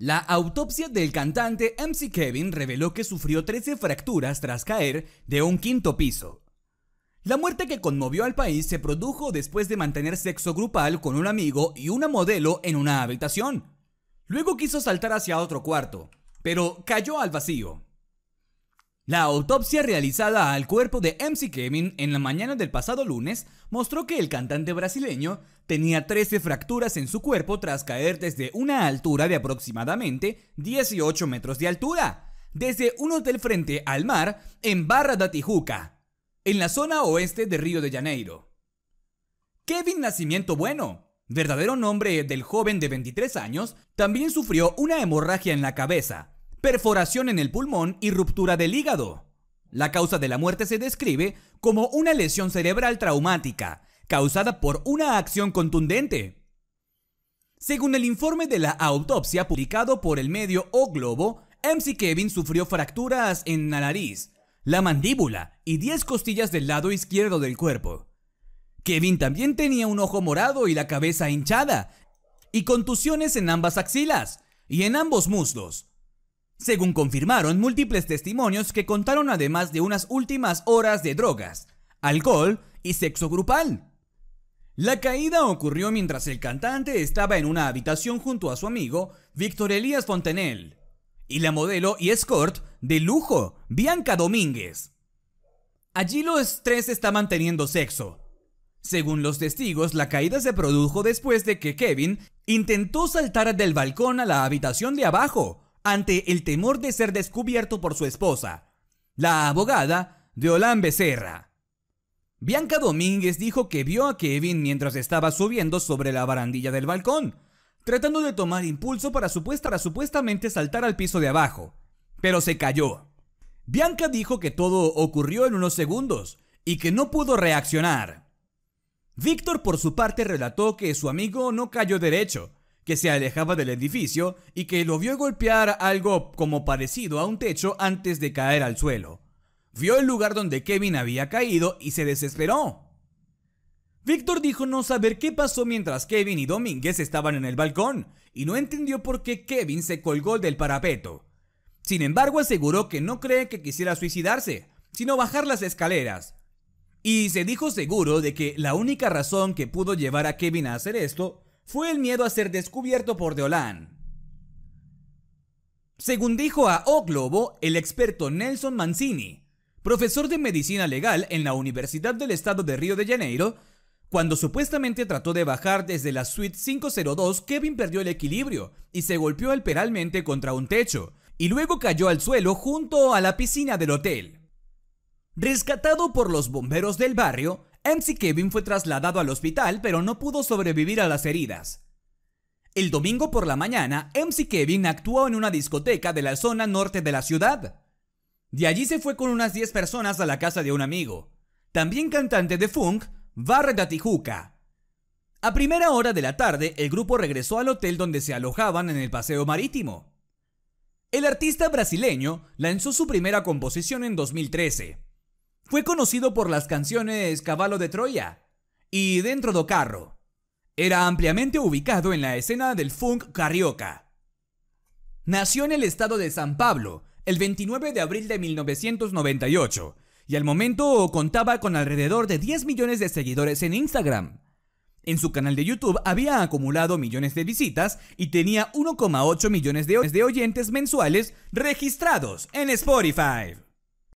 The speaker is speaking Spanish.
La autopsia del cantante MC Kevin reveló que sufrió 13 fracturas tras caer de un quinto piso. La muerte que conmovió al país se produjo después de mantener sexo grupal con un amigo y una modelo en una habitación. Luego quiso saltar hacia otro cuarto, pero cayó al vacío. La autopsia realizada al cuerpo de MC Kevin en la mañana del pasado lunes mostró que el cantante brasileño tenía 13 fracturas en su cuerpo tras caer desde una altura de aproximadamente 18 metros de altura, desde un hotel frente al mar en Barra da Tijuca, en la zona oeste de Río de Janeiro. Kevin Nacimiento Bueno, verdadero nombre del joven de 23 años, también sufrió una hemorragia en la cabeza perforación en el pulmón y ruptura del hígado. La causa de la muerte se describe como una lesión cerebral traumática, causada por una acción contundente. Según el informe de la autopsia publicado por el medio O Globo, MC Kevin sufrió fracturas en la nariz, la mandíbula y 10 costillas del lado izquierdo del cuerpo. Kevin también tenía un ojo morado y la cabeza hinchada, y contusiones en ambas axilas y en ambos muslos, según confirmaron múltiples testimonios que contaron además de unas últimas horas de drogas, alcohol y sexo grupal. La caída ocurrió mientras el cantante estaba en una habitación junto a su amigo Víctor Elías Fontenelle, y la modelo y escort de lujo Bianca Domínguez. Allí los tres estaban teniendo sexo. Según los testigos, la caída se produjo después de que Kevin intentó saltar del balcón a la habitación de abajo, ante el temor de ser descubierto por su esposa, la abogada de Olam Becerra. Bianca Domínguez dijo que vio a Kevin mientras estaba subiendo sobre la barandilla del balcón, tratando de tomar impulso para, para supuestamente saltar al piso de abajo, pero se cayó. Bianca dijo que todo ocurrió en unos segundos y que no pudo reaccionar. Víctor por su parte relató que su amigo no cayó derecho, que se alejaba del edificio y que lo vio golpear algo como parecido a un techo antes de caer al suelo. Vio el lugar donde Kevin había caído y se desesperó. Víctor dijo no saber qué pasó mientras Kevin y Domínguez estaban en el balcón y no entendió por qué Kevin se colgó del parapeto. Sin embargo, aseguró que no cree que quisiera suicidarse, sino bajar las escaleras. Y se dijo seguro de que la única razón que pudo llevar a Kevin a hacer esto fue el miedo a ser descubierto por Deolán. Según dijo a O Globo el experto Nelson Mancini, profesor de medicina legal en la Universidad del Estado de Río de Janeiro, cuando supuestamente trató de bajar desde la suite 502, Kevin perdió el equilibrio y se golpeó alperalmente contra un techo, y luego cayó al suelo junto a la piscina del hotel. Rescatado por los bomberos del barrio, MC Kevin fue trasladado al hospital pero no pudo sobrevivir a las heridas. El domingo por la mañana, MC Kevin actuó en una discoteca de la zona norte de la ciudad. De allí se fue con unas 10 personas a la casa de un amigo, también cantante de funk, da Tijuca. A primera hora de la tarde, el grupo regresó al hotel donde se alojaban en el paseo marítimo. El artista brasileño lanzó su primera composición en 2013, fue conocido por las canciones Caballo de Troya y Dentro do Carro. Era ampliamente ubicado en la escena del funk carioca. Nació en el estado de San Pablo el 29 de abril de 1998 y al momento contaba con alrededor de 10 millones de seguidores en Instagram. En su canal de YouTube había acumulado millones de visitas y tenía 1,8 millones de oyentes mensuales registrados en Spotify.